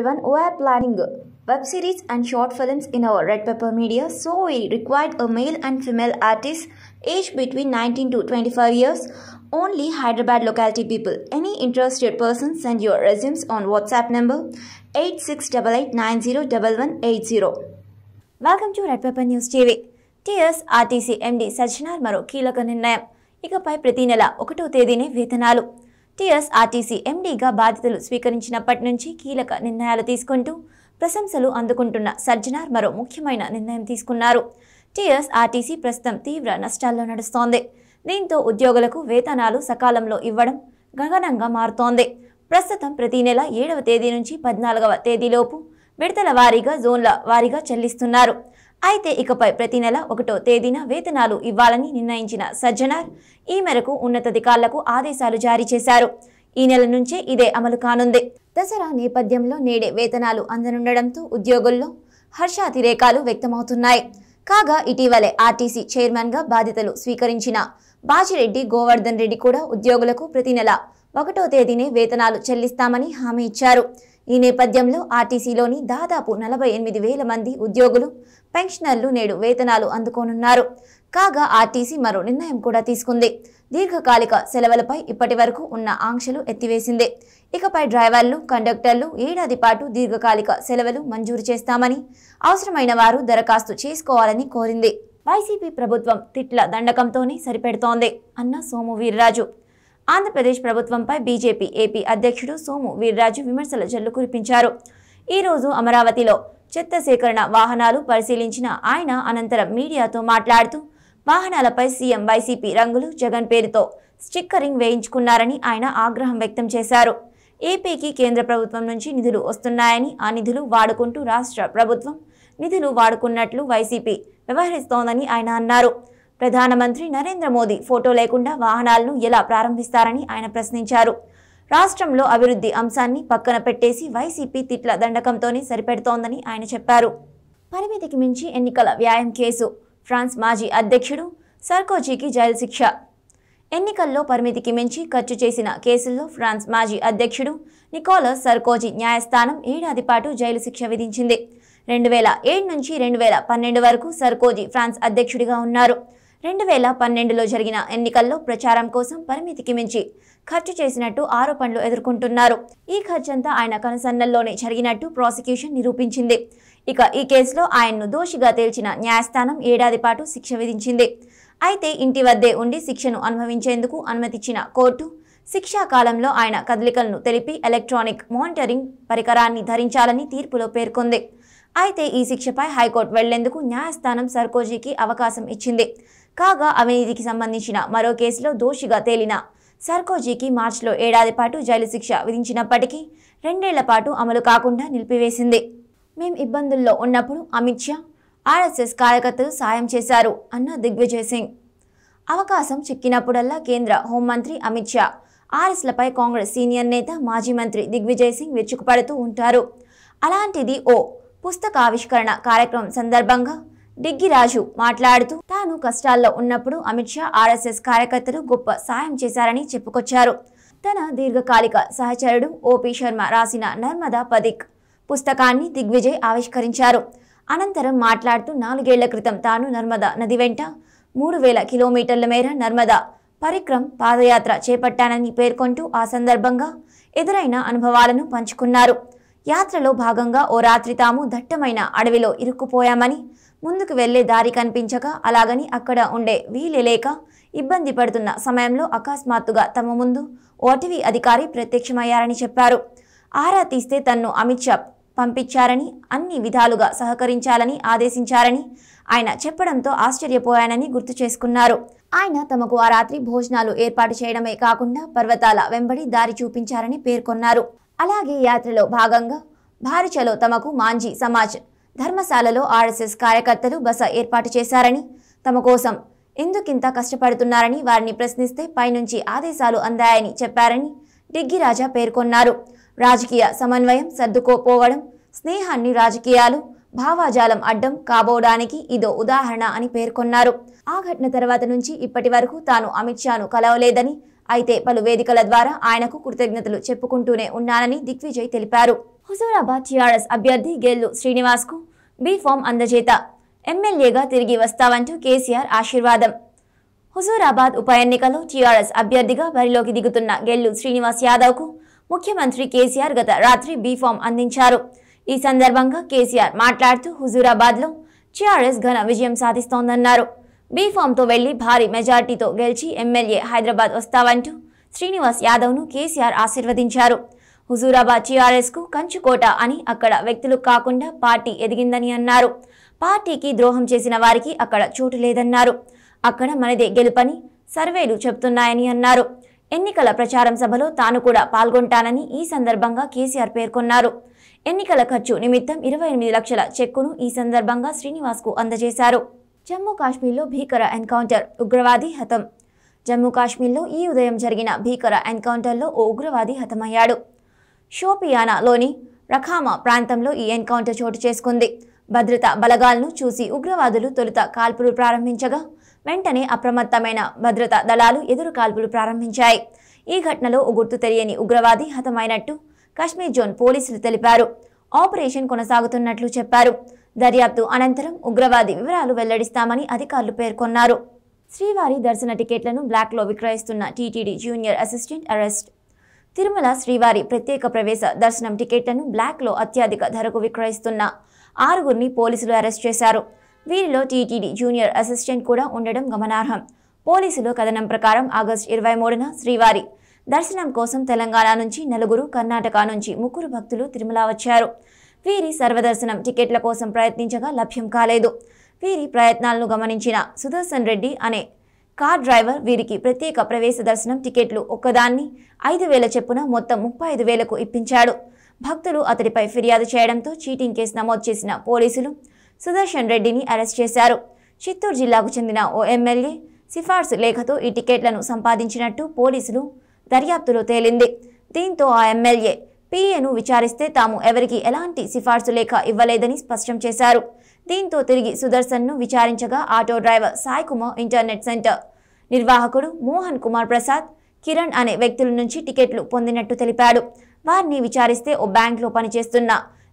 everyone who are planning web series and short films in our Red Pepper Media. So we required a male and female artist aged between 19 to 25 years. Only Hyderabad locality people. Any interested person send your resumes on WhatsApp number 8688901180. Welcome to Red Pepper News TV. TS Maru MD Sajjanar మరో కీలక నిర్ణయం ఇకపై ప్రతి నెల ఒకటో తేదీనే వేతనాలు TSRTC ఎండీగా బాధ్యతలు స్వీకరించినప్పటి నుంచి కీలక నిర్ణయాలు తీసుకుంటూ ప్రశంసలు అందుకుంటున్న సర్జనార్ మరో ముఖ్యమైన నిర్ణయం తీసుకున్నారు టీఎస్ఆర్టీసీ ప్రస్తుతం తీవ్ర నష్టాల్లో నడుస్తోంది దీంతో ఉద్యోగులకు వేతనాలు సకాలంలో ఇవ్వడం గగనంగా మారుతోంది ప్రస్తుతం ప్రతి నెల ఏడవ తేదీ నుంచి పద్నాలుగవ తేదీలోపు విడతల వారీగా జోన్ల వారీగా చెల్లిస్తున్నారు అయితే ఇకపై ప్రతి నెల ఒకటో తేదీన వేతనాలు ఇవ్వాలని నిర్ణయించిన సజ్జనార్ ఈ మేరకు ఉన్నతాధికారులకు ఆదేశాలు జారీ చేశారు ఈ నెల నుంచే ఇదే అమలు కానుంది దసరా నేపథ్యంలో నేడే వేతనాలు అందనుండడంతో ఉద్యోగుల్లో హర్షాతిరేకాలు వ్యక్తమవుతున్నాయి కాగా ఇటీవలే ఆర్టీసీ చైర్మన్గా బాధ్యతలు స్వీకరించిన బాజిరెడ్డి గోవర్ధన్ రెడ్డి కూడా ఉద్యోగులకు ప్రతి నెల ఒకటో తేదీనే వేతనాలు చెల్లిస్తామని హామీ ఇచ్చారు ఈ నేపథ్యంలో ఆర్టీసీలోని దాదాపు నలభై ఎనిమిది వేల మంది ఉద్యోగులు పెన్షనర్లు నేడు వేతనాలు అందుకోనున్నారు కాగా ఆర్టీసీ మరో నిర్ణయం కూడా తీసుకుంది దీర్ఘకాలిక సెలవులపై ఇప్పటి వరకు ఉన్న ఆంక్షలు ఎత్తివేసింది ఇకపై డ్రైవర్లు కండక్టర్లు ఏడాది పాటు దీర్ఘకాలిక సెలవులు మంజూరు చేస్తామని అవసరమైన వారు దరఖాస్తు చేసుకోవాలని కోరింది వైసీపీ ప్రభుత్వం తిట్ల దండకంతోనే సరిపెడుతోంది అన్న సోము వీర్రాజు ఆంధ్రప్రదేశ్ ప్రభుత్వంపై బీజేపీ ఏపీ అధ్యక్షుడు సోము వీర్రాజు విమర్శల జల్లు కురిపించారు ఈరోజు అమరావతిలో చెత్త సేకరణ వాహనాలు పరిశీలించిన ఆయన అనంతరం మీడియాతో మాట్లాడుతూ వాహనాలపై సీఎం వైసీపీ రంగులు జగన్ పేరుతో స్టిక్కరింగ్ వేయించుకున్నారని ఆయన ఆగ్రహం వ్యక్తం చేశారు ఏపీకి కేంద్ర ప్రభుత్వం నుంచి నిధులు వస్తున్నాయని ఆ నిధులు వాడుకుంటూ రాష్ట్ర ప్రభుత్వం నిధులు వాడుకున్నట్లు వైసీపీ వ్యవహరిస్తోందని ఆయన అన్నారు ప్రధానమంత్రి నరేంద్ర మోదీ ఫోటో లేకుండా వాహనాలను ఎలా ప్రారంభిస్తారని ఆయన ప్రశ్నించారు రాష్ట్రంలో అభివృద్ధి అంశాన్ని పక్కన పెట్టేసి వైసీపీ తిట్ల దండకంతోనే సరిపెడుతోందని ఆయన చెప్పారు పరిమితికి మించి ఎన్నికల వ్యాయం కేసు ఫ్రాన్స్ మాజీ అధ్యక్షుడు సర్కోజీకి జైలు శిక్ష ఎన్నికల్లో పరిమితికి మించి ఖర్చు చేసిన కేసుల్లో ఫ్రాన్స్ మాజీ అధ్యక్షుడు నికోలస్ సర్కోజీ న్యాయస్థానం ఏడాది పాటు జైలు శిక్ష విధించింది రెండు వేల ఏడు నుంచి రెండు వేల పన్నెండు వరకు సర్కోజీ ఫ్రాన్స్ అధ్యక్షుడిగా ఉన్నారు రెండు వేల పన్నెండులో జరిగిన ఎన్నికల్లో ప్రచారం కోసం పరిమితికి మించి ఖర్చు చేసినట్టు ఆరోపణలు ఎదుర్కొంటున్నారు ఈ ఖర్చంతా ఆయన కనుసన్నల్లోనే జరిగినట్టు ప్రాసిక్యూషన్ నిరూపించింది ఇక ఈ కేసులో ఆయన్ను దోషిగా తేల్చిన న్యాయస్థానం ఏడాది పాటు శిక్ష విధించింది అయితే ఇంటి వద్దే ఉండి శిక్షను అనుభవించేందుకు అనుమతిచ్చిన కోర్టు శిక్షాకాలంలో ఆయన కదలికలను తెలిపి ఎలక్ట్రానిక్ మానిటరింగ్ పరికరాన్ని ధరించాలని తీర్పులో పేర్కొంది అయితే ఈ శిక్షపై హైకోర్టు వెళ్లేందుకు న్యాయస్థానం సర్కోజీకి అవకాశం ఇచ్చింది కాగా అవినీతికి సంబంధించిన మరో కేసులో దోషిగా తేలిన సర్కోజీకి మార్చిలో ఏడాది పాటు జైలు శిక్ష విధించినప్పటికీ రెండేళ్ల పాటు అమలు కాకుండా నిలిపివేసింది మేం ఇబ్బందుల్లో ఉన్నప్పుడు అమిత్ షా ఆర్ఎస్ఎస్ కార్యకర్తలు సాయం చేశారు అన్న దిగ్విజయ్ సింగ్ అవకాశం చిక్కినప్పుడల్లా కేంద్ర హోంమంత్రి అమిత్ షా ఆర్ఎస్లపై కాంగ్రెస్ సీనియర్ నేత మాజీ మంత్రి దిగ్విజయ్ సింగ్ విరుచుకుపడుతూ ఉంటారు అలాంటిది ఓ పుస్తకావిష్కరణ కార్యక్రమం సందర్భంగా డిగ్గిరాజు మాట్లాడుతూ తాను కష్టాల్లో ఉన్నప్పుడు అమిత్ షా ఆర్ఎస్ఎస్ కార్యకర్తలు గొప్ప సాయం చేశారని చెప్పుకొచ్చారు తన దీర్ఘకాలిక సహచరుడు ఓపీ శర్మ రాసిన నర్మదా పదిక్ పుస్తకాన్ని దిగ్విజయ్ ఆవిష్కరించారు అనంతరం మాట్లాడుతూ నాలుగేళ్ల క్రితం తాను నర్మదా నది వెంట మూడు వేల కిలోమీటర్ల మేర నర్మదా పరిక్రమ్ పాదయాత్ర చేపట్టానని పేర్కొంటూ ఆ సందర్భంగా ఎదురైన అనుభవాలను పంచుకున్నారు యాత్రలో భాగంగా ఓ రాత్రి తాము దట్టమైన అడవిలో ఇరుక్కుపోయామని ముందుకు వెళ్లే దారి కనిపించక అలాగని అక్కడ ఉండే లేక ఇబ్బంది పడుతున్న సమయంలో అకస్మాత్తుగా తమ ముందు ఓటీవీ అధికారి ప్రత్యక్షమయ్యారని చెప్పారు ఆరా తీస్తే తన్ను అమిత్ షా పంపించారని అన్ని విధాలుగా సహకరించాలని ఆదేశించారని ఆయన చెప్పడంతో ఆశ్చర్యపోయానని గుర్తు చేసుకున్నారు ఆయన తమకు ఆ రాత్రి భోజనాలు ఏర్పాటు చేయడమే కాకుండా పర్వతాల వెంబడి దారి చూపించారని పేర్కొన్నారు అలాగే యాత్రలో భాగంగా భారచలో తమకు మాంజీ సమాజ్ ధర్మశాలలో ఆర్ఎస్ఎస్ కార్యకర్తలు బస ఏర్పాటు చేశారని తమ కోసం ఎందుకింత కష్టపడుతున్నారని వారిని ప్రశ్నిస్తే పైనుంచి ఆదేశాలు అందాయని చెప్పారని డిగ్గిరాజా రాజా పేర్కొన్నారు రాజకీయ సమన్వయం సర్దుకోపోవడం స్నేహాన్ని రాజకీయాలు భావాజాలం అడ్డం కాబోవడానికి ఇదో ఉదాహరణ అని పేర్కొన్నారు ఆ ఘటన తర్వాత నుంచి ఇప్పటి వరకు తాను అమిత్ షాను కలవలేదని అయితే పలు వేదికల ద్వారా ఆయనకు కృతజ్ఞతలు చెప్పుకుంటూనే ఉన్నానని దిగ్విజయ్ తెలిపారు హుజూరాబాద్ టీఆర్ఎస్ అభ్యర్థి గెల్లు శ్రీనివాస్కు బీఫామ్ అందజేత ఎమ్మెల్యేగా తిరిగి వస్తావంటూ కేసీఆర్ ఆశీర్వాదం హుజూరాబాద్ ఉప ఎన్నికలో టీఆర్ఎస్ అభ్యర్థిగా బరిలోకి దిగుతున్న గెల్లు శ్రీనివాస్ యాదవ్కు ముఖ్యమంత్రి కేసీఆర్ గత రాత్రి బీఫామ్ అందించారు ఈ సందర్భంగా కేసీఆర్ మాట్లాడుతూ హుజూరాబాద్లో టీఆర్ఎస్ ఘన విజయం సాధిస్తోందన్నారు బీఫామ్తో వెళ్లి భారీ మెజార్టీతో గెలిచి ఎమ్మెల్యే హైదరాబాద్ వస్తావంటూ శ్రీనివాస్ యాదవ్ను కేసీఆర్ ఆశీర్వదించారు హుజూరాబాద్ కు కంచుకోట అని అక్కడ వ్యక్తులు కాకుండా పార్టీ ఎదిగిందని అన్నారు పార్టీకి ద్రోహం చేసిన వారికి అక్కడ చోటు లేదన్నారు అక్కడ మనదే గెలుపని సర్వేలు చెబుతున్నాయని అన్నారు ఎన్నికల ప్రచారం సభలో తాను కూడా పాల్గొంటానని ఈ సందర్భంగా కేసీఆర్ పేర్కొన్నారు ఎన్నికల ఖర్చు నిమిత్తం ఇరవై ఎనిమిది లక్షల చెక్కును ఈ సందర్భంగా శ్రీనివాస్కు అందజేశారు జమ్మూ కాశ్మీర్లో భీకర ఎన్కౌంటర్ ఉగ్రవాది హతం జమ్మూ కాశ్మీర్లో ఈ ఉదయం జరిగిన భీకర ఎన్కౌంటర్లో ఓ ఉగ్రవాది హతమయ్యాడు షోపియానాలోని రఖామా ప్రాంతంలో ఈ ఎన్కౌంటర్ చోటు చేసుకుంది భద్రతా బలగాలను చూసి ఉగ్రవాదులు తొలుత కాల్పులు ప్రారంభించగా వెంటనే అప్రమత్తమైన భద్రతా దళాలు ఎదురు కాల్పులు ప్రారంభించాయి ఈ ఘటనలో గుర్తు తెలియని ఉగ్రవాది హతమైనట్టు కాశ్మీర్ జోన్ పోలీసులు తెలిపారు ఆపరేషన్ కొనసాగుతున్నట్లు చెప్పారు దర్యాప్తు అనంతరం ఉగ్రవాది వివరాలు వెల్లడిస్తామని అధికారులు పేర్కొన్నారు శ్రీవారి దర్శన టికెట్లను బ్లాక్లో విక్రయిస్తున్న TTD junior assistant arrest Tirumala శ్రీవారి ప్రత్యేక ప్రవేశ దర్శనం టికెట్లను బ్లాక్లో అత్యధిక ధరకు విక్రయిస్తున్న ఆరుగురిని పోలీసులు అరెస్ట్ చేశారు వీరిలో టీటీడీ జూనియర్ అసిస్టెంట్ కూడా ఉండడం గమనార్హం పోలీసులు కథనం ప్రకారం ఆగస్టు ఇరవై మూడున శ్రీవారి దర్శనం కోసం తెలంగాణ నుంచి నలుగురు కర్ణాటక నుంచి ముగ్గురు భక్తులు తిరుమల వచ్చారు వీరి సర్వదర్శనం టికెట్ల కోసం ప్రయత్నించగా లభ్యం కాలేదు వీరి ప్రయత్నాలను గమనించిన సుదర్శన్ రెడ్డి అనే కార్ డ్రైవర్ వీరికి ప్రత్యేక ప్రవేశ దర్శనం టికెట్లు ఒక్కదాన్ని ఐదు వేల చెప్పున మొత్తం ముప్పై ఐదు వేలకు ఇప్పించాడు భక్తులు అతడిపై ఫిర్యాదు చేయడంతో చీటింగ్ కేసు నమోదు చేసిన పోలీసులు సుదర్శన్ రెడ్డిని అరెస్ట్ చేశారు చిత్తూరు జిల్లాకు చెందిన ఓ ఎమ్మెల్యే సిఫార్సు లేఖతో ఈ టికెట్లను సంపాదించినట్టు పోలీసులు దర్యాప్తులో తేలింది దీంతో ఆ ఎమ్మెల్యే పిఏను విచారిస్తే తాము ఎవరికి ఎలాంటి సిఫార్సు లేఖ ఇవ్వలేదని స్పష్టం చేశారు దీంతో తిరిగి సుదర్శన్ను విచారించగా auto driver Sai Kumar internet centre నిర్వాహకుడు మోహన్ కుమార్ ప్రసాద్ కిరణ్ అనే వ్యక్తుల నుంచి టికెట్లు పొందినట్టు తెలిపాడు వారిని విచారిస్తే ఓ బ్యాంక్లో పనిచేస్తున్న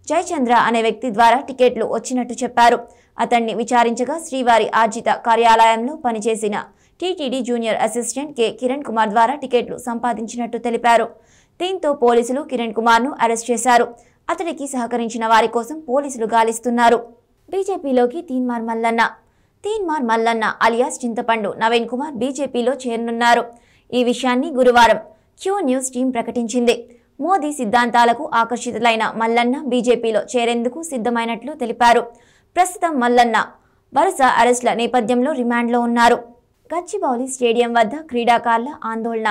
జయచంద్ర అనే వ్యక్తి ద్వారా టికెట్లు వచ్చినట్టు చెప్పారు అతన్ని విచారించగా శ్రీవారి ఆర్జిత కార్యాలయంలో పనిచేసిన TTD junior assistant K Kiran Kumar ద్వారా టికెట్లు సంపాదించినట్టు తెలిపారు దీంతో పోలీసులు కిరణ్ కుమార్ను అరెస్ట్ చేశారు అతడికి సహకరించిన వారి కోసం పోలీసులు గాలిస్తున్నారు బీజేపీలోకి తీన్మార్ మల్లన్న తీన్మార్ మల్లన్న అలియాస్ చింతపండు నవీన్ కుమార్ బీజేపీలో చేరనున్నారు ఈ విషయాన్ని గురువారం క్యూ న్యూస్ టీం ప్రకటించింది మోదీ సిద్ధాంతాలకు ఆకర్షితులైన మల్లన్న బీజేపీలో చేరేందుకు సిద్ధమైనట్లు తెలిపారు ప్రస్తుతం మల్లన్న వరుస అరెస్టుల నేపథ్యంలో రిమాండ్లో ఉన్నారు గచ్చిబౌలి స్టేడియం వద్ద క్రీడాకారుల ఆందోళన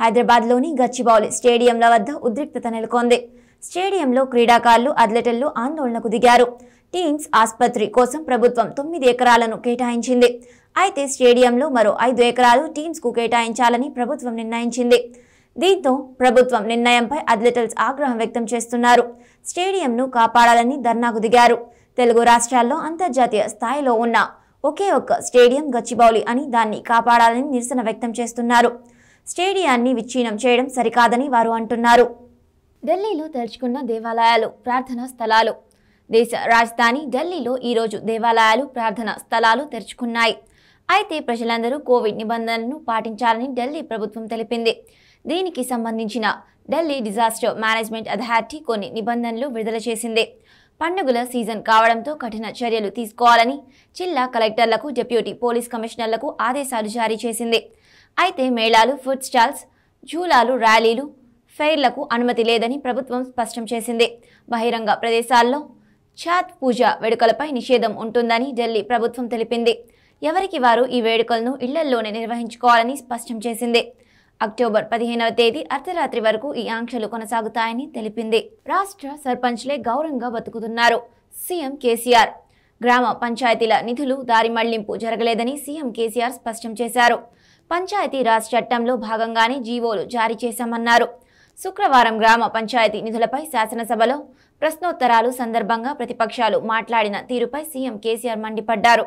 హైదరాబాద్లోని గచ్చిబౌలి స్టేడియంల వద్ద ఉద్రిక్తత నెలకొంది స్టేడియంలో క్రీడాకారులు అథ్లెటర్లు ఆందోళనకు దిగారు టీమ్స్ ఆసుపత్రి కోసం ప్రభుత్వం తొమ్మిది ఎకరాలను కేటాయించింది అయితే స్టేడియంలో మరో ఐదు ఎకరాలు టీమ్స్కు కేటాయించాలని ప్రభుత్వం నిర్ణయించింది దీంతో ప్రభుత్వం నిర్ణయంపై అథ్లెటల్స్ ఆగ్రహం వ్యక్తం చేస్తున్నారు స్టేడియంను కాపాడాలని ధర్నాకు దిగారు తెలుగు రాష్ట్రాల్లో అంతర్జాతీయ స్థాయిలో ఉన్న ఒకే ఒక్క స్టేడియం గచ్చిబౌలి అని దాన్ని కాపాడాలని నిరసన వ్యక్తం చేస్తున్నారు స్టేడియాన్ని విచ్ఛీనం చేయడం సరికాదని వారు అంటున్నారు ఢిల్లీలో తెరుచుకున్న దేవాలయాలు ప్రార్థనా స్థలాలు దేశ రాజధాని ఢిల్లీలో ఈరోజు దేవాలయాలు ప్రార్థనా స్థలాలు తెరుచుకున్నాయి అయితే ప్రజలందరూ కోవిడ్ నిబంధనలను పాటించాలని ఢిల్లీ ప్రభుత్వం తెలిపింది దీనికి సంబంధించిన ఢిల్లీ డిజాస్టర్ మేనేజ్మెంట్ అథారిటీ కొన్ని నిబంధనలు విడుదల చేసింది పండుగల సీజన్ కావడంతో కఠిన చర్యలు తీసుకోవాలని జిల్లా కలెక్టర్లకు డిప్యూటీ పోలీస్ కమిషనర్లకు ఆదేశాలు జారీ చేసింది అయితే మేళాలు ఫుడ్ స్టాల్స్ జూలాలు ర్యాలీలు ఫెయిర్లకు అనుమతి లేదని ప్రభుత్వం స్పష్టం చేసింది బహిరంగ ప్రదేశాల్లో ఛాత్ పూజ వేడుకలపై నిషేధం ఉంటుందని ఢిల్లీ ప్రభుత్వం తెలిపింది ఎవరికి వారు ఈ వేడుకలను ఇళ్లల్లోనే నిర్వహించుకోవాలని స్పష్టం చేసింది అక్టోబర్ పదిహేనవ తేదీ అర్ధరాత్రి వరకు ఈ ఆంక్షలు కొనసాగుతాయని తెలిపింది రాష్ట్ర సర్పంచ్లే గౌరవంగా బతుకుతున్నారు సీఎం కేసీఆర్ గ్రామ పంచాయతీల నిధులు దారి మళ్లింపు జరగలేదని సీఎం కేసీఆర్ స్పష్టం చేశారు పంచాయతీ రాజ్ చట్టంలో భాగంగానే జీవోలు జారీ చేశామన్నారు శుక్రవారం గ్రామ పంచాయతీ నిధులపై శాసనసభలో ప్రశ్నోత్తరాలు సందర్భంగా ప్రతిపక్షాలు మాట్లాడిన తీరుపై సీఎం కేసీఆర్ మండిపడ్డారు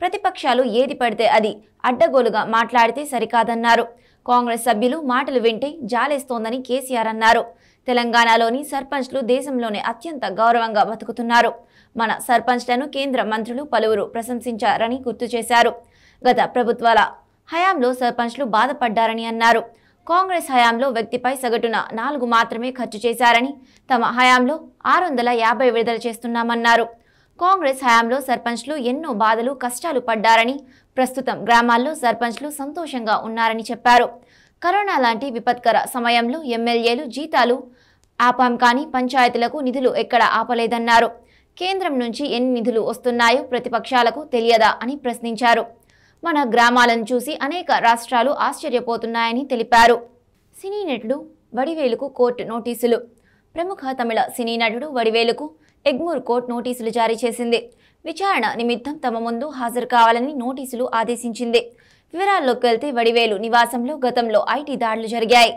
ప్రతిపక్షాలు ఏది పడితే అది అడ్డగోలుగా మాట్లాడితే సరికాదన్నారు కాంగ్రెస్ సభ్యులు మాటలు వింటే జాలేస్తోందని కేసీఆర్ అన్నారు తెలంగాణలోని సర్పంచ్లు దేశంలోనే అత్యంత గౌరవంగా బతుకుతున్నారు మన సర్పంచ్లను కేంద్ర మంత్రులు పలువురు ప్రశంసించారని గుర్తు చేశారు గత ప్రభుత్వాల హయాంలో సర్పంచ్లు బాధపడ్డారని అన్నారు కాంగ్రెస్ హయాంలో వ్యక్తిపై సగటున నాలుగు మాత్రమే ఖర్చు చేశారని తమ హయాంలో ఆరు వందల యాభై విడుదల చేస్తున్నామన్నారు కాంగ్రెస్ హయాంలో సర్పంచ్లు ఎన్నో బాధలు కష్టాలు పడ్డారని ప్రస్తుతం గ్రామాల్లో సర్పంచ్లు సంతోషంగా ఉన్నారని చెప్పారు కరోనా లాంటి విపత్కర సమయంలో ఎమ్మెల్యేలు జీతాలు ఆపాం కానీ పంచాయతీలకు నిధులు ఎక్కడ ఆపలేదన్నారు కేంద్రం నుంచి ఎన్ని నిధులు వస్తున్నాయో ప్రతిపక్షాలకు తెలియదా అని ప్రశ్నించారు మన గ్రామాలను చూసి అనేక రాష్ట్రాలు ఆశ్చర్యపోతున్నాయని తెలిపారు సినీ నటుడు వడివేలుకు కోర్టు నోటీసులు ప్రముఖ తమిళ సినీ నటుడు వడివేలుకు ఎగ్మూర్ కోర్టు నోటీసులు జారీ చేసింది విచారణ నిమిత్తం తమ ముందు హాజరు కావాలని నోటీసులు ఆదేశించింది వివరాల్లోకి వెళ్తే వడివేలు నివాసంలో గతంలో ఐటీ దాడులు జరిగాయి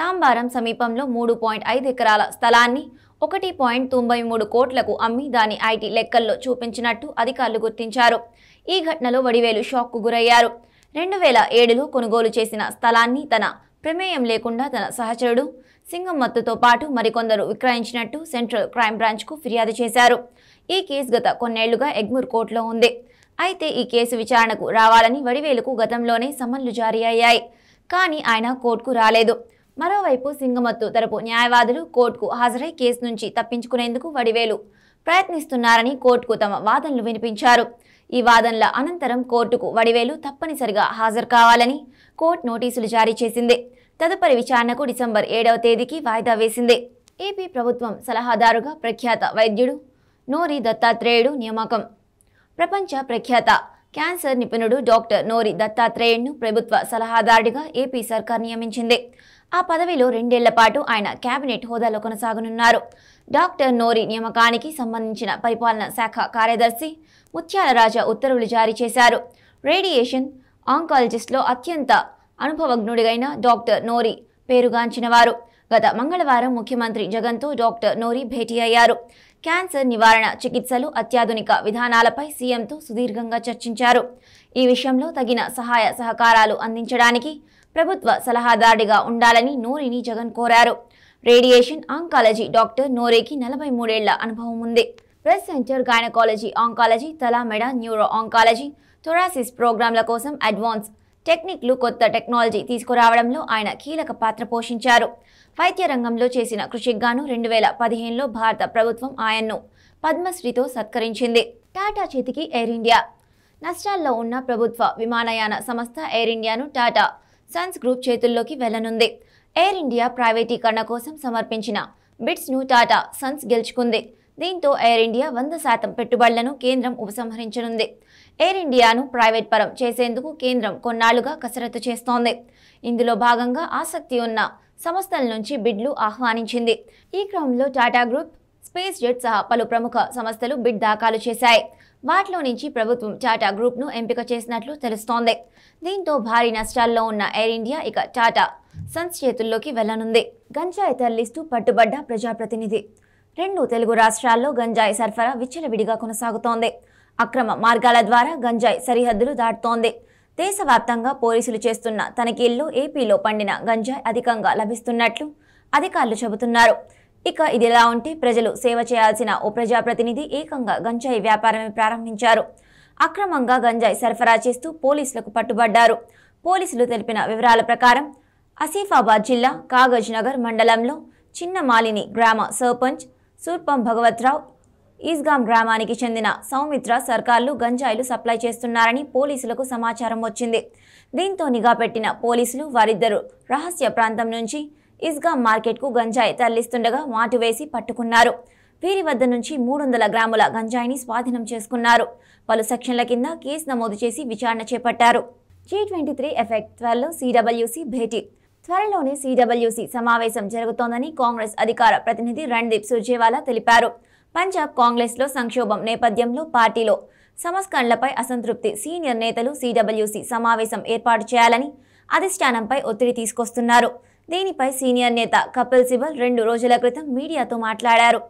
తాంబారం సమీపంలో మూడు పాయింట్ ఐదు ఎకరాల స్థలాన్ని ఒకటి పాయింట్ తొంభై మూడు కోట్లకు అమ్మి దాని ఐటీ లెక్కల్లో చూపించినట్టు అధికారులు గుర్తించారు ఈ ఘటనలో వడివేలు షాక్కు గురయ్యారు రెండు వేల ఏడులో కొనుగోలు చేసిన స్థలాన్ని తన ప్రమేయం లేకుండా తన సహచరుడు సింగమ్మత్తుతో పాటు మరికొందరు విక్రయించినట్టు సెంట్రల్ క్రైమ్ బ్రాంచ్కు ఫిర్యాదు చేశారు ఈ కేసు గత కొన్నేళ్లుగా ఎగ్మూర్ కోర్టులో ఉంది అయితే ఈ కేసు విచారణకు రావాలని వడివేలుకు గతంలోనే సమన్లు జారీ అయ్యాయి కానీ ఆయన కోర్టుకు రాలేదు మరోవైపు సింగమత్తు తరపు న్యాయవాదులు కోర్టుకు హాజరై కేసు నుంచి తప్పించుకునేందుకు వడివేలు ప్రయత్నిస్తున్నారని కోర్టుకు తమ వాదనలు వినిపించారు ఈ వాదనల అనంతరం కోర్టుకు వడివేలు తప్పనిసరిగా హాజరు కావాలని కోర్టు నోటీసులు జారీ చేసింది తదుపరి విచారణకు డిసెంబర్ ఏడవ తేదీకి వాయిదా వేసింది ఏపీ ప్రభుత్వం సలహాదారుగా ప్రఖ్యాత వైద్యుడు నోరి దత్తాత్రేయుడు నియామకం ప్రపంచ ప్రఖ్యాత క్యాన్సర్ నిపుణుడు డాక్టర్ నోరి దత్తాత్రేయుడును ప్రభుత్వ సలహాదారుడిగా ఏపీ సర్కార్ నియమించింది ఆ పదవిలో రెండేళ్ల పాటు ఆయన కేబినెట్ హోదాలో కొనసాగనున్నారు డాక్టర్ నోరి నియామకానికి సంబంధించిన పరిపాలనా శాఖ కార్యదర్శి ముత్యాల రాజా ఉత్తర్వులు జారీ చేశారు రేడియేషన్ ఆంకాలజిస్ట్లో అత్యంత అనుభవజ్ఞుడిగైన డాక్టర్ నోరి పేరుగాంచినవారు గత మంగళవారం ముఖ్యమంత్రి జగన్తో డాక్టర్ నోరి భేటీ అయ్యారు క్యాన్సర్ నివారణ చికిత్సలు అత్యాధునిక విధానాలపై సీఎంతో సుదీర్ఘంగా చర్చించారు ఈ విషయంలో తగిన సహాయ సహకారాలు అందించడానికి ప్రభుత్వ సలహాదారుడిగా ఉండాలని నోరిని జగన్ కోరారు రేడియేషన్ ఆంకాలజీ డాక్టర్ నోరేకి నలభై మూడేళ్ల అనుభవం ఉంది బ్రెస్ సెంటర్ గైనకాలజీ ఆంకాలజీ తలామెడ న్యూరో ఆంకాలజీ థొరాసిస్ ప్రోగ్రాంల కోసం అడ్వాన్స్ టెక్నిక్లు కొత్త టెక్నాలజీ తీసుకురావడంలో ఆయన కీలక పాత్ర పోషించారు వైద్య రంగంలో చేసిన కృషికి గాను రెండు వేల పదిహేనులో భారత ప్రభుత్వం ఆయన్ను పద్మశ్రీతో సత్కరించింది టాటా చేతికి ఎయిర్ ఇండియా నష్టాల్లో ఉన్న ప్రభుత్వ విమానయాన సంస్థ ఎయిర్ ఇండియాను టాటా సన్స్ గ్రూప్ చేతుల్లోకి వెళ్లనుంది ఎయిర్ ఇండియా ప్రైవేటీకరణ కోసం సమర్పించిన బిట్స్ను టాటా సన్స్ గెలుచుకుంది దీంతో ఎయిర్ ఇండియా వంద శాతం పెట్టుబడులను కేంద్రం ఉపసంహరించనుంది ఎయిర్ ఇండియాను ప్రైవేట్ పరం చేసేందుకు కేంద్రం కొన్నాళ్లుగా కసరత్తు చేస్తోంది ఇందులో భాగంగా ఆసక్తి ఉన్న సంస్థల నుంచి బిడ్లు ఆహ్వానించింది ఈ క్రమంలో టాటా గ్రూప్ స్పేస్ జెట్ సహా పలు ప్రముఖ సంస్థలు బిడ్ దాఖలు చేశాయి వాటిలో నుంచి ప్రభుత్వం టాటా గ్రూప్ను ఎంపిక చేసినట్లు తెలుస్తోంది దీంతో భారీ నష్టాల్లో ఉన్న ఎయిర్ ఇండియా ఇక టాటా సన్స్ చేతుల్లోకి వెళ్లనుంది గంజాయి తరలిస్తూ పట్టుబడ్డ ప్రజాప్రతినిధి రెండు తెలుగు రాష్ట్రాల్లో గంజాయి సరఫరా విచ్చలవిడిగా కొనసాగుతోంది అక్రమ మార్గాల ద్వారా గంజాయి సరిహద్దులు దాటుతోంది దేశవ్యాప్తంగా పోలీసులు చేస్తున్న తనిఖీల్లో ఏపీలో పండిన గంజాయి అధికంగా లభిస్తున్నట్లు అధికారులు చెబుతున్నారు ఇక ఇదిలా ఉంటే ప్రజలు సేవ చేయాల్సిన ఓ ప్రజాప్రతినిధి ఏకంగా గంజాయి వ్యాపారమే ప్రారంభించారు అక్రమంగా గంజాయి సరఫరా చేస్తూ పోలీసులకు పట్టుబడ్డారు పోలీసులు తెలిపిన వివరాల ప్రకారం అసీఫాబాద్ జిల్లా కాగజ్ నగర్ మండలంలో చిన్న మాలిని గ్రామ సర్పంచ్ సూర్పం భగవత్రావు ఈస్గాం గ్రామానికి చెందిన సౌమిత్ర సర్కార్లు గంజాయిలు సప్లై చేస్తున్నారని పోలీసులకు సమాచారం వచ్చింది దీంతో నిఘా పెట్టిన పోలీసులు వారిద్దరూ రహస్య ప్రాంతం నుంచి ఇస్గాం మార్కెట్కు గంజాయి తరలిస్తుండగా మాటు వేసి పట్టుకున్నారు వీరి వద్ద నుంచి మూడు వందల గ్రాముల గంజాయిని స్వాధీనం చేసుకున్నారు పలు సెక్షన్ల కింద కేసు నమోదు చేసి విచారణ చేపట్టారు G twenty three effect twelve CWC భేటీ త్వరలోనే సీడబ్ల్యూసీ సమావేశం జరుగుతోందని కాంగ్రెస్ అధికార ప్రతినిధి రణ్దీప్ సుర్జేవాలా తెలిపారు పంజాబ్ కాంగ్రెస్లో సంక్షోభం నేపథ్యంలో పార్టీలో సంస్కరణలపై అసంతృప్తి సీనియర్ నేతలు సీడబ్ల్యూసీ సమావేశం ఏర్పాటు చేయాలని అధిష్టానంపై ఒత్తిడి తీసుకొస్తున్నారు దీనిపై సీనియర్ నేత కపిల్ సిబల్ రెండు రోజుల క్రితం మీడియాతో మాట్లాడారు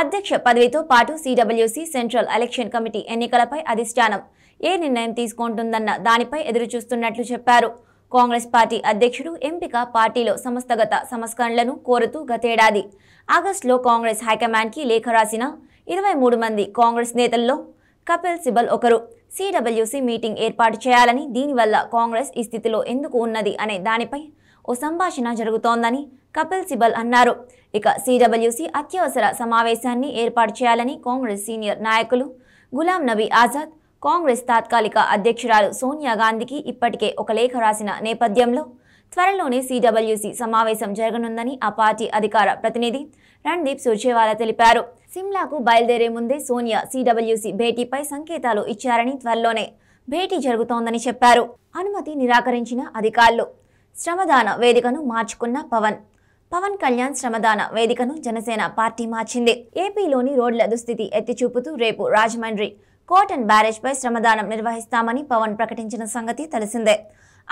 అధ్యక్ష పదవితో పాటు సీడబ్ల్యూసీ సెంట్రల్ ఎలక్షన్ కమిటీ ఎన్నికలపై అధిష్టానం ఏ నిర్ణయం తీసుకుంటుందన్న దానిపై ఎదురుచూస్తున్నట్లు చెప్పారు కాంగ్రెస్ పార్టీ అధ్యక్షుడు ఎంపిక పార్టీలో సంస్థగత సంస్కరణలను కోరుతూ గతేడాది ఆగస్టులో కాంగ్రెస్ హైకమాండ్కి లేఖ రాసిన ఇరవై మూడు మంది కాంగ్రెస్ నేతల్లో కపిల్ సిబల్ ఒకరు సిడబ్ల్యూసీ మీటింగ్ ఏర్పాటు చేయాలని దీనివల్ల కాంగ్రెస్ ఈ స్థితిలో ఎందుకు ఉన్నది అనే దానిపై ఓ సంభాషణ జరుగుతోందని కపిల్ సిబల్ అన్నారు ఇక సిడబ్ల్యూసీ అత్యవసర సమావేశాన్ని ఏర్పాటు చేయాలని కాంగ్రెస్ సీనియర్ నాయకులు గులాం నబీ ఆజాద్ కాంగ్రెస్ తాత్కాలిక అధ్యక్షురాలు సోనియా గాంధీకి ఇప్పటికే ఒక లేఖ రాసిన నేపథ్యంలో త్వరలోనే సిడబ్ల్యూసీ సమావేశం జరగనుందని ఆ పార్టీ అధికార ప్రతినిధి రణ్దీప్ సుర్జేవాలా తెలిపారు సిమ్లాకు బయలుదేరే ముందే సోనియా సిడబ్ల్యూసీ భేటీపై సంకేతాలు ఇచ్చారని త్వరలోనే భేటీ జరుగుతోందని చెప్పారు అనుమతి నిరాకరించిన అధికారులు శ్రమదాన వేదికను మార్చుకున్న పవన్ పవన్ కళ్యాణ్ శ్రమదాన వేదికను జనసేన పార్టీ మార్చింది ఏపీలోని రోడ్ల దుస్థితి ఎత్తిచూపుతూ రేపు రాజమండ్రి కోటన్ బ్యారేజ్పై శ్రమదానం నిర్వహిస్తామని పవన్ ప్రకటించిన సంగతి తెలిసిందే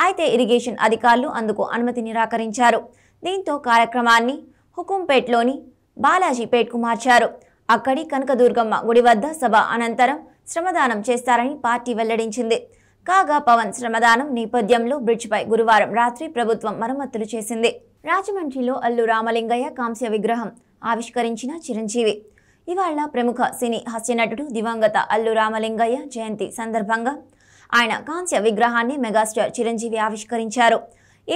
అయితే ఇరిగేషన్ అధికారులు అందుకు అనుమతి నిరాకరించారు దీంతో కార్యక్రమాన్ని హుకుంపేట్లోని బాలాజీపేట్కు మార్చారు అక్కడి కనకదుర్గమ్మ గుడి వద్ద సభ అనంతరం శ్రమదానం చేస్తారని పార్టీ వెల్లడించింది కాగా పవన్ శ్రమదానం నేపథ్యంలో బ్రిడ్జ్పై గురువారం రాత్రి ప్రభుత్వం మరమ్మతులు చేసింది రాజమండ్రిలో అల్లు రామలింగయ్య కాంస్య విగ్రహం ఆవిష్కరించిన చిరంజీవి ఇవాళ ప్రముఖ సినీ హాస్యనటుడు దివంగత అల్లు రామలింగయ్య జయంతి సందర్భంగా ఆయన కాంస్య విగ్రహాన్ని మెగాస్టార్ చిరంజీవి ఆవిష్కరించారు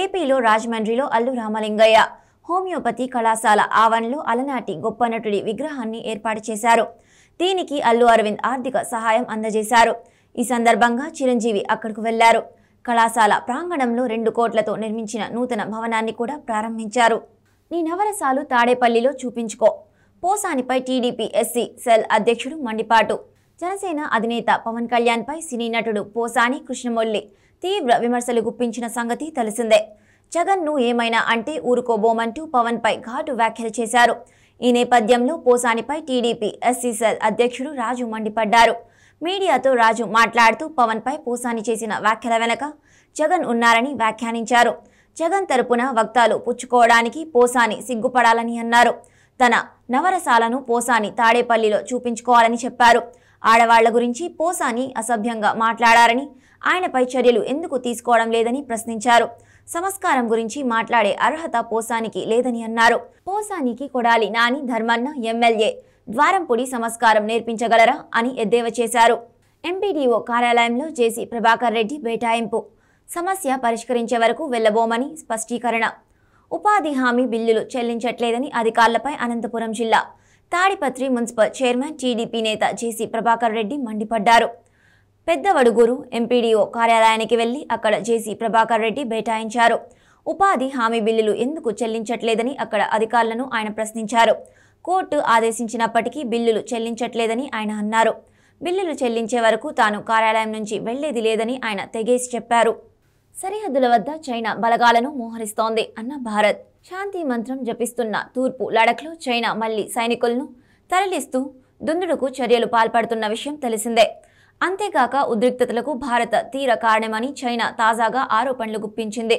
ఏపీలో రాజమండ్రిలో అల్లు రామలింగయ్య హోమియోపతి కళాశాల ఆవరణలో అలనాటి గొప్ప నటుడి విగ్రహాన్ని ఏర్పాటు చేశారు దీనికి అల్లు అరవింద్ ఆర్థిక సహాయం అందజేశారు ఈ సందర్భంగా చిరంజీవి అక్కడకు వెళ్లారు కళాశాల ప్రాంగణంలో రెండు కోట్లతో నిర్మించిన నూతన భవనాన్ని కూడా ప్రారంభించారు నీ నవరసాలు తాడేపల్లిలో చూపించుకో పోసానిపై టీడీపీ ఎస్సీ సెల్ అధ్యక్షుడు మండిపాటు జనసేన అధినేత పవన్ కళ్యాణ్పై సినీ నటుడు పోసాని కృష్ణమొల్లి తీవ్ర విమర్శలు గుప్పించిన సంగతి తెలిసిందే జగన్ను ఏమైనా అంటే ఊరుకోబోమంటూ పవన్పై ఘాటు వ్యాఖ్యలు చేశారు ఈ నేపథ్యంలో పోసానిపై టీడీపీ ఎస్సీ సెల్ అధ్యక్షుడు రాజు మండిపడ్డారు మీడియాతో రాజు మాట్లాడుతూ పవన్పై పోసాని చేసిన వ్యాఖ్యల వెనక జగన్ ఉన్నారని వ్యాఖ్యానించారు జగన్ తరపున వక్తాలు పుచ్చుకోవడానికి పోసాని సిగ్గుపడాలని అన్నారు తన నవరసాలను పోసాని తాడేపల్లిలో చూపించుకోవాలని చెప్పారు ఆడవాళ్ల గురించి పోసాని అసభ్యంగా మాట్లాడారని ఆయనపై చర్యలు ఎందుకు తీసుకోవడం లేదని ప్రశ్నించారు సంస్కారం గురించి మాట్లాడే అర్హత పోసానికి లేదని అన్నారు పోసానికి కొడాలి నాని ధర్మన్న ఎమ్మెల్యే ద్వారంపుడి సంస్కారం నేర్పించగలరా అని ఎద్దేవా చేశారు ఎంపీడీఓ కార్యాలయంలో జేసీ ప్రభాకర్ రెడ్డి బైఠాయింపు సమస్య పరిష్కరించే వరకు వెళ్లబోమని స్పష్టీకరణ ఉపాధి హామీ బిల్లులు చెల్లించట్లేదని అధికారులపై అనంతపురం జిల్లా తాడిపత్రి మున్సిపల్ చైర్మన్ టీడీపీ నేత జేసీ ప్రభాకర్ రెడ్డి మండిపడ్డారు పెద్దవడుగూరు ఎంపీడీఓ కార్యాలయానికి వెళ్లి అక్కడ జేసీ ప్రభాకర్ రెడ్డి బైఠాయించారు ఉపాధి హామీ బిల్లులు ఎందుకు చెల్లించట్లేదని అక్కడ అధికారులను ఆయన ప్రశ్నించారు కోర్టు ఆదేశించినప్పటికీ బిల్లులు చెల్లించట్లేదని ఆయన అన్నారు బిల్లులు చెల్లించే వరకు తాను కార్యాలయం నుంచి వెళ్లేది లేదని ఆయన తెగేసి చెప్పారు సరిహద్దుల వద్ద చైనా బలగాలను మోహరిస్తోంది అన్న భారత్ శాంతి మంత్రం జపిస్తున్న తూర్పు లడఖ్లో చైనా మళ్లీ సైనికులను తరలిస్తూ దుందుడుకు చర్యలు పాల్పడుతున్న విషయం తెలిసిందే అంతేకాక ఉద్రిక్తతలకు భారత తీర కారణమని చైనా తాజాగా ఆరోపణలు గుప్పించింది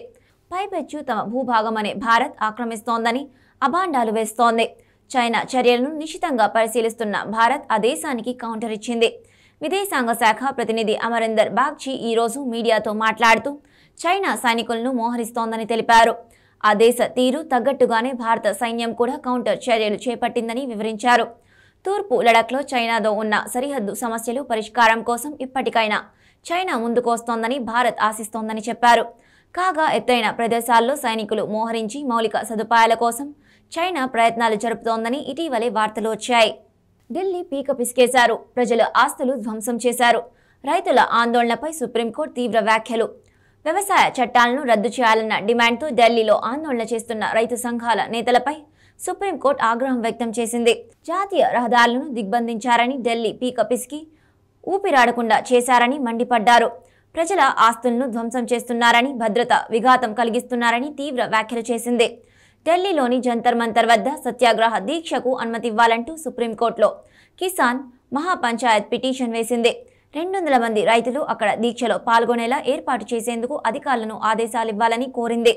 పైపెచ్చు తమ భూభాగమనే భారత్ ఆక్రమిస్తోందని అభాండాలు వేస్తోంది చైనా చర్యలను నిశితంగా పరిశీలిస్తున్న భారత్ ఆ దేశానికి కౌంటర్ ఇచ్చింది విదేశాంగ శాఖ ప్రతినిధి అమరీందర్ బాగ్చి ఈరోజు మీడియాతో మాట్లాడుతూ చైనా సైనికులను మోహరిస్తోందని తెలిపారు ఆ దేశ తీరు తగ్గట్టుగానే భారత సైన్యం కూడా కౌంటర్ చర్యలు చేపట్టిందని వివరించారు తూర్పు లడఖ్లో చైనాతో ఉన్న సరిహద్దు సమస్యలు పరిష్కారం కోసం ఇప్పటికైనా చైనా ముందుకొస్తోందని భారత్ ఆశిస్తోందని చెప్పారు కాగా ఎత్తైన ప్రదేశాల్లో సైనికులు మోహరించి మౌలిక సదుపాయాల కోసం చైనా ప్రయత్నాలు జరుపుతోందని ఇటీవలే వార్తలు వచ్చాయి ఢిల్లీ పీక పిసికేశారు ప్రజల ఆస్తులు ధ్వంసం చేశారు రైతుల ఆందోళనపై సుప్రీంకోర్టు తీవ్ర వ్యాఖ్యలు వ్యవసాయ చట్టాలను రద్దు చేయాలన్న డిమాండ్తో ఢిల్లీలో ఆందోళన చేస్తున్న రైతు సంఘాల నేతలపై సుప్రీంకోర్టు ఆగ్రహం వ్యక్తం చేసింది జాతీయ రహదారులను దిగ్బంధించారని ఢిల్లీ పీక పిసికి ఊపిరాడకుండా చేశారని మండిపడ్డారు ప్రజల ఆస్తులను ధ్వంసం చేస్తున్నారని భద్రత విఘాతం కలిగిస్తున్నారని తీవ్ర వ్యాఖ్యలు చేసింది ఢిల్లీలోని జంతర్ మంతర్ వద్ద సత్యాగ్రహ దీక్షకు అనుమతి ఇవ్వాలంటూ సుప్రీంకోర్టులో కిసాన్ మహాపంచాయత్ పిటిషన్ వేసింది రెండు వందల మంది రైతులు అక్కడ దీక్షలో పాల్గొనేలా ఏర్పాటు చేసేందుకు అధికారులను ఆదేశాలివ్వాలని కోరింది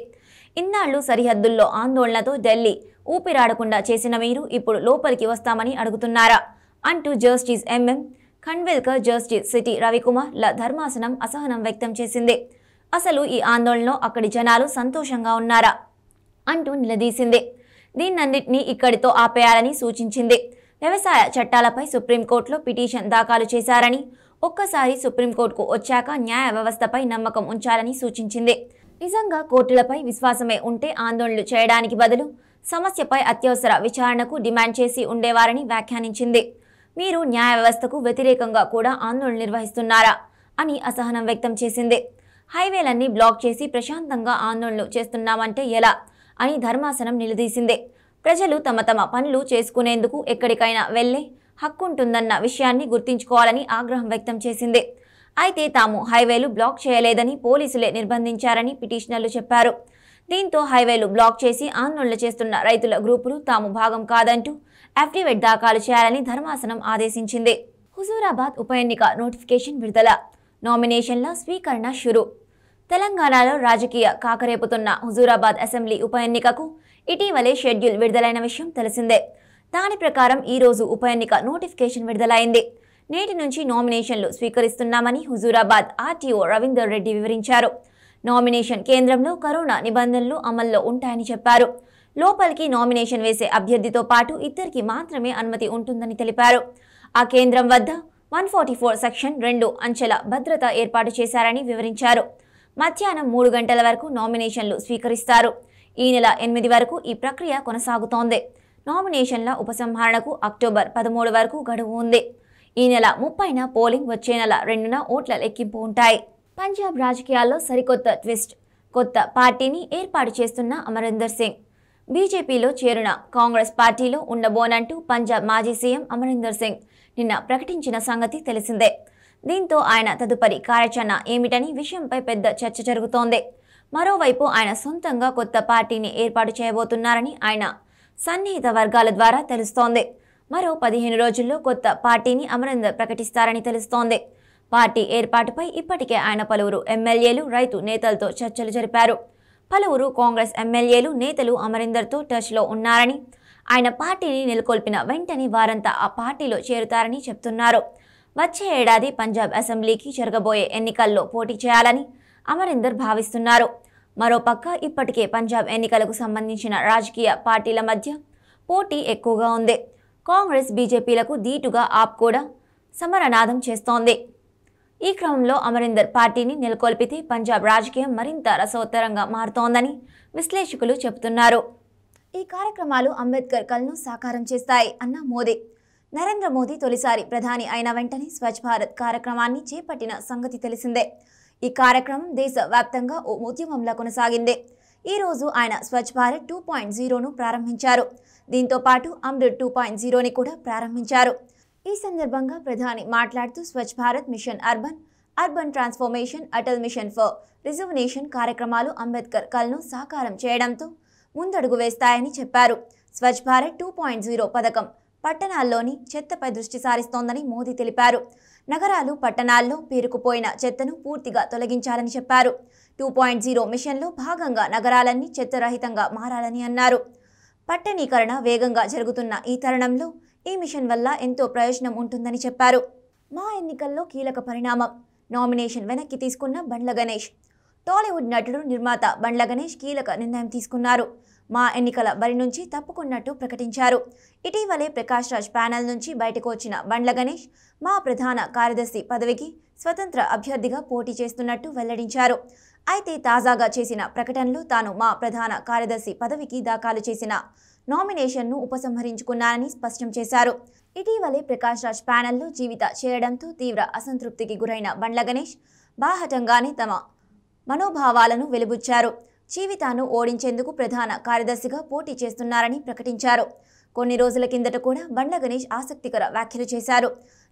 ఇన్నాళ్లు సరిహద్దుల్లో ఆందోళనతో ఢిల్లీ ఊపిరాడకుండా చేసిన మీరు ఇప్పుడు లోపలికి వస్తామని అడుగుతున్నారా అంటూ justice MM Khanwilkar justice CT Ravikumar ల ధర్మాసనం అసహనం వ్యక్తం చేసింది అసలు ఈ ఆందోళనలో అక్కడి జనాలు సంతోషంగా ఉన్నారా అంటూ నిలదీసింది దీన్నన్నింటినీ ఇక్కడితో ఆపేయాలని సూచించింది వ్యవసాయ చట్టాలపై సుప్రీంకోర్టులో పిటిషన్ దాఖలు చేశారని ఒక్కసారి సుప్రీంకోర్టుకు వచ్చాక న్యాయ వ్యవస్థపై నమ్మకం ఉంచాలని సూచించింది నిజంగా కోర్టులపై విశ్వాసమే ఉంటే ఆందోళనలు చేయడానికి బదులు సమస్యపై అత్యవసర విచారణకు డిమాండ్ చేసి ఉండేవారని వ్యాఖ్యానించింది మీరు న్యాయ వ్యవస్థకు వ్యతిరేకంగా కూడా ఆందోళన నిర్వహిస్తున్నారా అని అసహనం వ్యక్తం చేసింది హైవేలన్నీ బ్లాక్ చేసి ప్రశాంతంగా ఆందోళనలు చేస్తున్నామంటే ఎలా అని ధర్మాసనం నిలదీసిందే ప్రజలు తమ తమ పనులు చేసుకునేందుకు ఎక్కడికైనా వెళ్లే హక్కుంటుందన్న విషయాన్ని గుర్తించుకోవాలని ఆగ్రహం వ్యక్తం చేసింది అయితే తాము హైవేలు బ్లాక్ చేయలేదని పోలీసులే నిర్బంధించారని పిటిషనర్లు చెప్పారు దీంతో హైవేలు బ్లాక్ చేసి ఆందోళన చేస్తున్న రైతుల గ్రూపులు తాము భాగం కాదంటూ అఫిడవిట్ దాఖలు చేయాలని ధర్మాసనం ఆదేశించింది హుజూరాబాద్ ఉప ఎన్నిక నోటిఫికేషన్ విడుదల నామినేషన్ల స్వీకరణ షురు తెలంగాణలో రాజకీయ కాకరేపుతున్న హుజూరాబాద్ అసెంబ్లీ ఉప ఎన్నికకు ఇటీవలే షెడ్యూల్ విడుదలైన విషయం తెలిసిందే దాని ప్రకారం ఈరోజు ఉప ఎన్నిక నోటిఫికేషన్ విడుదలైంది నేటి నుంచి నామినేషన్లు స్వీకరిస్తున్నామని హుజూరాబాద్ ఆర్టీఓ రవీందర్ రెడ్డి వివరించారు నామినేషన్ కేంద్రంలో కరోనా నిబంధనలు అమల్లో ఉంటాయని చెప్పారు లోపలికి నామినేషన్ వేసే అభ్యర్థితో పాటు ఇద్దరికి మాత్రమే అనుమతి ఉంటుందని తెలిపారు ఆ కేంద్రం వద్ద వన్ సెక్షన్ రెండు అంచెల భద్రత ఏర్పాటు చేశారని వివరించారు మధ్యాహ్నం మూడు గంటల వరకు నామినేషన్లు స్వీకరిస్తారు ఈ నెల ఎనిమిది వరకు ఈ ప్రక్రియ కొనసాగుతోంది నామినేషన్ల ఉపసంహరణకు అక్టోబర్ పదమూడు వరకు గడువు ఉంది ఈ నెల ముప్పైన పోలింగ్ వచ్చే నెల రెండున ఓట్ల లెక్కింపు ఉంటాయి పంజాబ్ రాజకీయాల్లో సరికొత్త ట్విస్ట్ కొత్త పార్టీని ఏర్పాటు చేస్తున్న అమరీందర్ సింగ్ బీజేపీలో చేరిన కాంగ్రెస్ పార్టీలో ఉండబోనంటూ పంజాబ్ మాజీ సీఎం అమరీందర్ సింగ్ నిన్న ప్రకటించిన సంగతి తెలిసిందే దీంతో ఆయన తదుపరి కార్యాచరణ ఏమిటని విషయంపై పెద్ద చర్చ జరుగుతోంది మరోవైపు ఆయన సొంతంగా కొత్త పార్టీని ఏర్పాటు చేయబోతున్నారని ఆయన సన్నిహిత వర్గాల ద్వారా తెలుస్తోంది మరో పదిహేను రోజుల్లో కొత్త పార్టీని అమరేందర్ ప్రకటిస్తారని తెలుస్తోంది పార్టీ ఏర్పాటుపై ఇప్పటికే ఆయన పలువురు ఎమ్మెల్యేలు రైతు నేతలతో చర్చలు జరిపారు పలువురు కాంగ్రెస్ ఎమ్మెల్యేలు నేతలు అమరీందర్తో టచ్లో ఉన్నారని ఆయన పార్టీని నెలకొల్పిన వెంటనే వారంతా ఆ పార్టీలో చేరుతారని చెప్తున్నారు వచ్చే ఏడాది పంజాబ్ అసెంబ్లీకి జరగబోయే ఎన్నికల్లో పోటీ చేయాలని అమరీందర్ భావిస్తున్నారు మరోపక్క ఇప్పటికే పంజాబ్ ఎన్నికలకు సంబంధించిన రాజకీయ పార్టీల మధ్య పోటీ ఎక్కువగా ఉంది కాంగ్రెస్ బీజేపీలకు దీటుగా ఆప్ కూడా సమరనాదం చేస్తోంది ఈ క్రమంలో అమరీందర్ పార్టీని నెలకొల్పితే పంజాబ్ రాజకీయం మరింత రసోత్తరంగా మారుతోందని విశ్లేషకులు చెబుతున్నారు ఈ కార్యక్రమాలు అంబేద్కర్ కలను సాకారం చేస్తాయి అన్న మోదీ నరేంద్ర మోదీ తొలిసారి ప్రధాని అయిన వెంటనే స్వచ్ఛ భారత్ కార్యక్రమాన్ని చేపట్టిన సంగతి తెలిసిందే ఈ కార్యక్రమం దేశ వ్యాప్తంగా ఓ ఉద్యమంలా కొనసాగింది ఈ రోజు ఆయన స్వచ్ఛ భారత్ టూ పాయింట్ జీరోను ప్రారంభించారు దీంతో పాటు అమృత్ టూ పాయింట్ జీరోని కూడా ప్రారంభించారు ఈ సందర్భంగా ప్రధాని మాట్లాడుతూ Swachh Bharat mission urban urban transformation Atal mission for rejuvenation కార్యక్రమాలు అంబేద్కర్ కలను సాకారం చేయడంతో ముందడుగు వేస్తాయని చెప్పారు Swachh Bharat two point zero పథకం పట్టణాల్లోని చెత్తపై దృష్టి సారిస్తోందని మోదీ తెలిపారు నగరాలు పట్టణాల్లో పేరుకుపోయిన చెత్తను పూర్తిగా తొలగించాలని చెప్పారు టూ పాయింట్ జీరో మిషన్లో భాగంగా నగరాలన్నీ చెత్తరహితంగా మారాలని అన్నారు పట్టణీకరణ వేగంగా జరుగుతున్న ఈ తరుణంలో ఈ మిషన్ వల్ల ఎంతో ప్రయోజనం ఉంటుందని చెప్పారు మా ఎన్నికల్లో కీలక పరిణామం నామినేషన్ వెనక్కి తీసుకున్న బండ్ల గణేష్ టాలీవుడ్ నటుడు నిర్మాత బండ్ల గణేష్ కీలక నిర్ణయం తీసుకున్నారు మా ఎన్నికల బరి నుంచి తప్పుకున్నట్టు ప్రకటించారు ఇటీవలే ప్రకాష్ రాజ్ ప్యానెల్ నుంచి బయటకు వచ్చిన బండ్ల గణేష్ మా ప్రధాన కార్యదర్శి పదవికి స్వతంత్ర అభ్యర్థిగా పోటీ చేస్తున్నట్టు వెల్లడించారు అయితే తాజాగా చేసిన ప్రకటనలో తాను మా ప్రధాన కార్యదర్శి పదవికి దాఖలు చేసిన నామినేషన్ను ఉపసంహరించుకున్నానని స్పష్టం చేశారు ఇటీవలే ప్రకాష్ రాజ్ ప్యానెల్లో జీవిత చేరడంతో తీవ్ర అసంతృప్తికి గురైన బండ్ల గణేష్ బాహటంగానే తమ మనోభావాలను వెలుబుచ్చారు జీవితాను ఓడించేందుకు ప్రధాన కార్యదర్శిగా పోటీ చేస్తున్నారని ప్రకటించారు కొన్ని రోజుల కిందట కూడా బండ గణేష్ ఆసక్తికర వ్యాఖ్యలు చేశారు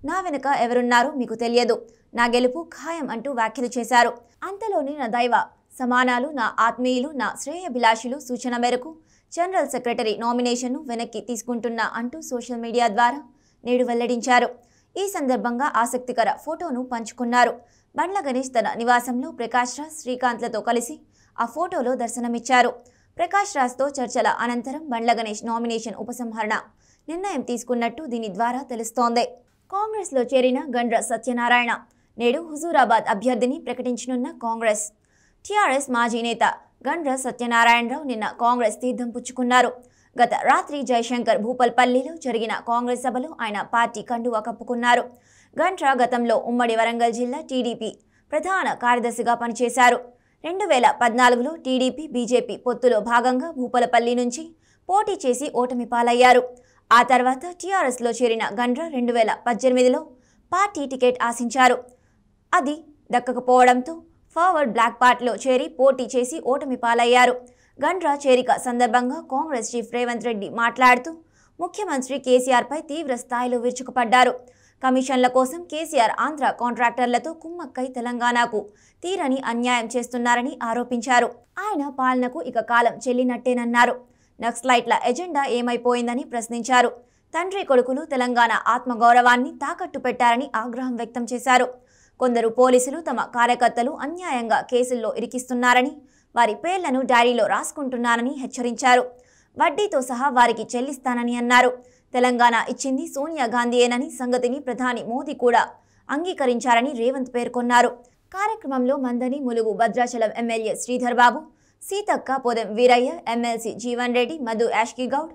నా వెనుక ఎవరున్నారో మీకు తెలియదు నా గెలుపు ఖాయం అంటూ వ్యాఖ్యలు చేశారు అంతలోని నా దైవ సమానాలు నా ఆత్మీయులు నా శ్రేయభిలాషులు సూచన మేరకు జనరల్ సెక్రటరీ నామినేషన్ను వెనక్కి తీసుకుంటున్నా అంటూ సోషల్ మీడియా ద్వారా నేడు వెల్లడించారు ఈ సందర్భంగా ఆసక్తికర ఫోటోను పంచుకున్నారు బండ్ల గణేష్ తన నివాసంలో ప్రకాష్ రాజ్ శ్రీకాంత్లతో కలిసి ఆ ఫోటోలో దర్శనమిచ్చారు ప్రకాష్ రాజ్తో చర్చల అనంతరం బండ్ల గణేష్ నామినేషన్ ఉపసంహరణ నిర్ణయం తీసుకున్నట్టు దీని ద్వారా తెలుస్తోంది కాంగ్రెస్లో చేరిన గండ్ర సత్యనారాయణ నేడు హుజూరాబాద్ అభ్యర్థిని ప్రకటించనున్న కాంగ్రెస్ టీఆర్ఎస్ మాజీ నేత గండ్ర సత్యనారాయణరావు నిన్న కాంగ్రెస్ తీర్థం పుచ్చుకున్నారు గత రాత్రి జయశంకర్ భూపల్పల్లిలో జరిగిన కాంగ్రెస్ సభలో ఆయన పార్టీ కండువా కప్పుకున్నారు గంట్రా గతంలో ఉమ్మడి వరంగల్ జిల్లా టీడీపీ ప్రధాన కార్యదర్శిగా పనిచేశారు రెండు వేల పద్నాలుగులో టీడీపీ బీజేపీ పొత్తులో భాగంగా భూపలపల్లి నుంచి పోటీ చేసి ఓటమి పాలయ్యారు ఆ తర్వాత టీఆర్ఎస్లో చేరిన గండ్ర రెండు వేల పద్దెనిమిదిలో పార్టీ టికెట్ ఆశించారు అది దక్కకపోవడంతో ఫార్వర్డ్ బ్లాక్ పార్టీలో చేరి పోటీ చేసి ఓటమి పాలయ్యారు గండ్రా చేరిక సందర్భంగా కాంగ్రెస్ చీఫ్ రేవంత్ రెడ్డి మాట్లాడుతూ ముఖ్యమంత్రి కేసీఆర్పై తీవ్ర స్థాయిలో విరుచుకుపడ్డారు కమిషన్ల కోసం కేసీఆర్ ఆంధ్ర కాంట్రాక్టర్లతో కుమ్మక్కై తెలంగాణకు తీరని అన్యాయం చేస్తున్నారని ఆరోపించారు ఆయన పాలనకు ఇక కాలం చెల్లినట్టేనన్నారు నక్సలైట్ల ఎజెండా ఏమైపోయిందని ప్రశ్నించారు తండ్రి కొడుకులు తెలంగాణ ఆత్మగౌరవాన్ని తాకట్టు పెట్టారని ఆగ్రహం వ్యక్తం చేశారు కొందరు పోలీసులు తమ కార్యకర్తలు అన్యాయంగా కేసుల్లో ఇరికిస్తున్నారని వారి పేర్లను డైరీలో రాసుకుంటున్నారని హెచ్చరించారు వడ్డీతో సహా వారికి చెల్లిస్తానని అన్నారు తెలంగాణ ఇచ్చింది సోనియా గాంధీయేనని సంగతిని ప్రధాని మోదీ కూడా అంగీకరించారని రేవంత్ పేర్కొన్నారు కార్యక్రమంలో మందని ములుగు భద్రాచలం ఎమ్మెల్యే శ్రీధర్ బాబు సీతక్క పొదెం వీరయ్య ఎమ్మెల్సీ జీవన్ రెడ్డి మధు యాష్కిగౌడ్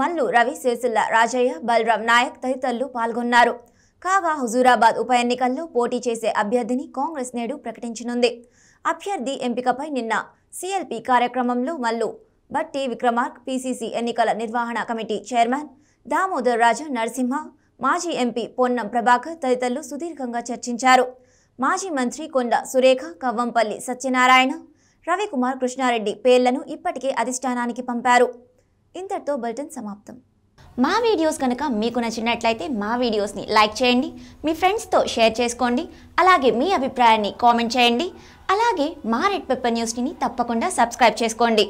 మల్లు రవి సిరిసిల్ల రాజయ్య బలరాం నాయక్ తదితరులు పాల్గొన్నారు కాగా హుజూరాబాద్ ఉప ఎన్నికల్లో పోటీ చేసే అభ్యర్థిని కాంగ్రెస్ నేడు ప్రకటించనుంది అభ్యర్థి ఎంపికపై నిన్న సిఎల్పి కార్యక్రమంలో మల్లు బట్టి విక్రమార్క్ పీసీసీ ఎన్నికల నిర్వహణ కమిటీ చైర్మన్ దామోదర్ రాజు నరసింహ మాజీ ఎంపీ పొన్నం ప్రభాకర్ తదితరులు సుదీర్ఘంగా చర్చించారు మాజీ మంత్రి కొండ సురేఖ కవ్వంపల్లి సత్యనారాయణ రవికుమార్ కృష్ణారెడ్డి పేర్లను ఇప్పటికే అధిష్టానానికి పంపారు ఇంతటితో బులెటిన్ సమాప్తం మా వీడియోస్ కనుక మీకు నచ్చినట్లయితే మా వీడియోస్ని లైక్ చేయండి మీ ఫ్రెండ్స్తో షేర్ చేసుకోండి అలాగే మీ అభిప్రాయాన్ని కామెంట్ చేయండి అలాగే మా రెడ్ పెప్పర్ న్యూస్ని తప్పకుండా సబ్స్క్రైబ్ చేసుకోండి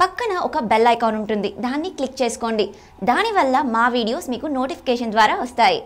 పక్కన ఒక బెల్ ఐకాన్ ఉంటుంది దాన్ని క్లిక్ చేసుకోండి దానివల్ల మా వీడియోస్ మీకు నోటిఫికేషన్ ద్వారా వస్తాయి